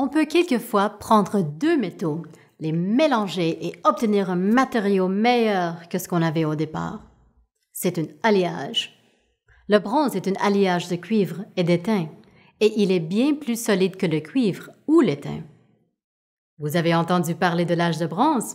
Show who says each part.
Speaker 1: On peut quelquefois prendre deux métaux, les mélanger et obtenir un matériau meilleur que ce qu'on avait au départ. C'est un alliage. Le bronze est un alliage de cuivre et d'étain, et il est bien plus solide que le cuivre ou l'étain. Vous avez entendu parler de l'âge de bronze